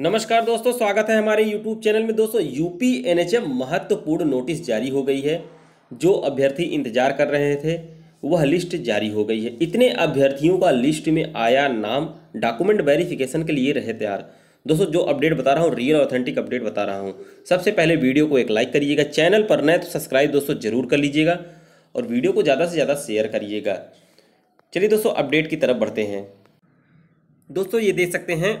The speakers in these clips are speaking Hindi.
नमस्कार दोस्तों स्वागत है हमारे यूट्यूब चैनल में दोस्तों यूपी एन महत्वपूर्ण नोटिस जारी हो गई है जो अभ्यर्थी इंतजार कर रहे थे वह लिस्ट जारी हो गई है इतने अभ्यर्थियों का लिस्ट में आया नाम डॉक्यूमेंट वेरिफिकेशन के लिए रहे तैयार दोस्तों जो अपडेट बता रहा हूँ रियल ऑथेंटिक अपडेट बता रहा हूँ सबसे पहले वीडियो को एक लाइक करिएगा चैनल पर नए तो सब्सक्राइब दोस्तों जरूर कर लीजिएगा और वीडियो को ज़्यादा से ज़्यादा शेयर करिएगा चलिए दोस्तों अपडेट की तरफ बढ़ते हैं दोस्तों ये देख सकते हैं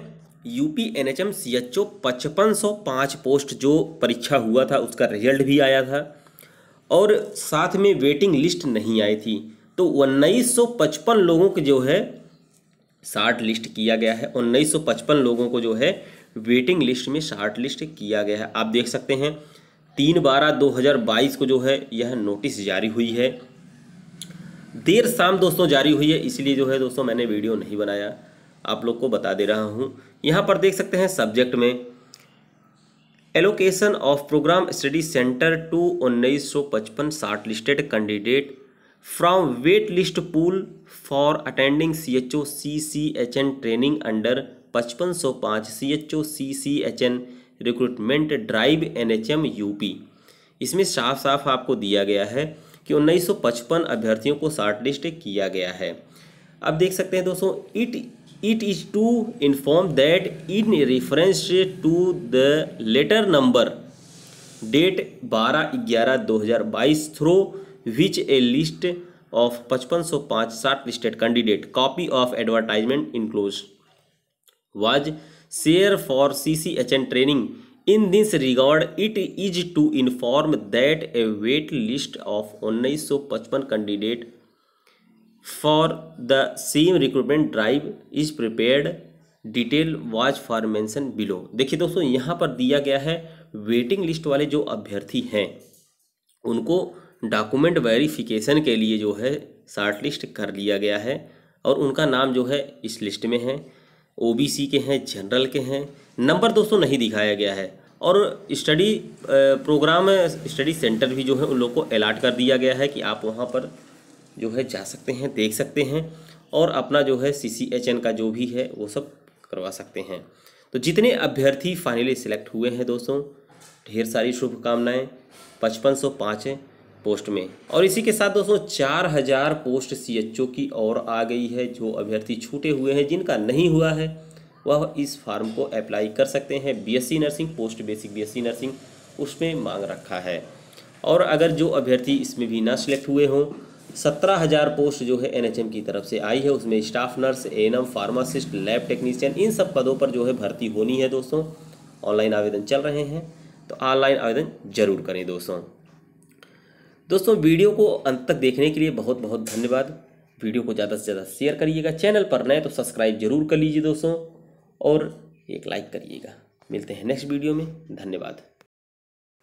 UP N H M C H O पचपन सौ पाँच पोस्ट जो परीक्षा हुआ था उसका रिजल्ट भी आया था और साथ में वेटिंग लिस्ट नहीं आई थी तो उन्नीस सौ पचपन लोगों के जो है शार्ट लिस्ट किया गया है उन्नीस सौ पचपन लोगों को जो है वेटिंग लिस्ट में शार्ट लिस्ट किया गया है आप देख सकते हैं तीन बारह दो हज़ार बाईस को जो है यह नोटिस जारी हुई है देर शाम दोस्तों जारी हुई है इसलिए जो है दोस्तों मैंने वीडियो नहीं बनाया आप लोग को बता दे रहा हूँ यहाँ पर देख सकते हैं सब्जेक्ट में allocation of program study centre to उन्नीस सौ पचपन shortlisted candidate from wait list pool for attending C H O C C H N training under पचपन सौ पाँच C H O C C H N recruitment drive N H M U P इसमें साफ साफ आपको दिया गया है कि उन्नीस सौ पचपन अभ्यर्थियों को शार्ट लिस्ट किया गया है अब देख सकते हैं दोस्तों it it is to inform that in reference to the letter number date 12 ग्यारह 2022 through which a list of पचपन सौ पाँच साठ listed candidate copy of advertisement enclose was share for C C H N training in this regard it is to inform that a wait list of उन्नीस सौ पचपन candidate for the same recruitment drive is prepared detail watch for mention below देखिए दोस्तों यहाँ पर दिया गया है वेटिंग लिस्ट वाले जो अभ्यर्थी हैं उनको डॉक्यूमेंट वेरिफिकेशन के लिए जो है शार्ट लिस्ट कर लिया गया है और उनका नाम जो है इस लिस्ट में है ओबीसी के हैं जनरल के हैं नंबर दोस्तों नहीं दिखाया गया है और स्टडी प्रोग्राम स्टडी सेंटर भी जो है उन लोग को अलाट कर दिया गया है कि आप वहाँ पर जो है जा सकते हैं देख सकते हैं और अपना जो है सी सी एच एन का जो भी है वो सब करवा सकते हैं तो जितने अभ्यर्थी फाइनली सिलेक्ट हुए हैं दोस्तों ढेर सारी शुभकामनाएँ पचपन सौ पाँच पोस्ट में और इसी के साथ दोस्तों चार हज़ार पोस्ट सी एच ओ की और आ गई है जो अभ्यर्थी छूटे हुए हैं जिनका नहीं हुआ है वह इस फार्म को अप्लाई कर सकते हैं B S C nursing post basic B S C nursing उसमें मांग रखा है और अगर जो अभ्यर्थी इसमें भी ना सिलेक्ट हुए हों सत्रह हज़ार पोस्ट जो है एनएचएम की तरफ से आई है उसमें staff nurse ANM pharmacist lab technician इन सब पदों पर जो है भर्ती होनी है दोस्तों ऑनलाइन आवेदन चल रहे हैं तो ऑनलाइन आवेदन जरूर करें दोस्तों दोस्तों वीडियो को अंत तक देखने के लिए बहुत बहुत धन्यवाद वीडियो को ज़्यादा से ज़्यादा शेयर करिएगा चैनल पर नए तो सब्सक्राइब जरूर कर लीजिए दोस्तों और एक लाइक करिएगा मिलते हैं नेक्स्ट वीडियो में धन्यवाद